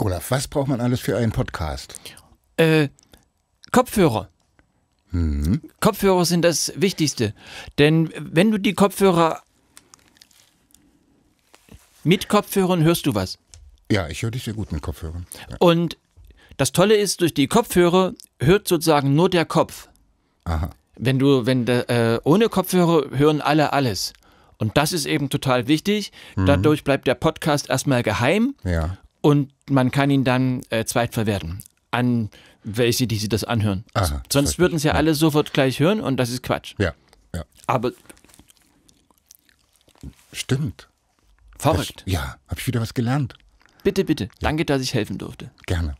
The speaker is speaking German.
Olaf, was braucht man alles für einen Podcast? Äh, Kopfhörer. Mhm. Kopfhörer sind das Wichtigste. Denn wenn du die Kopfhörer mit Kopfhörern hörst du was. Ja, ich höre dich sehr gut mit Kopfhörern. Ja. Und das Tolle ist, durch die Kopfhörer hört sozusagen nur der Kopf. Aha. Wenn du, wenn de, äh, ohne Kopfhörer hören alle alles. Und das ist eben total wichtig. Mhm. Dadurch bleibt der Podcast erstmal geheim. Ja und man kann ihn dann äh, zweitverwerten an welche, die sie das anhören. Aha, Sonst würden sie ja, ja alle sofort gleich hören und das ist Quatsch. Ja, ja. Aber stimmt. Verrückt. Das, ja, habe ich wieder was gelernt. Bitte, bitte. Ja. Danke, dass ich helfen durfte. Gerne.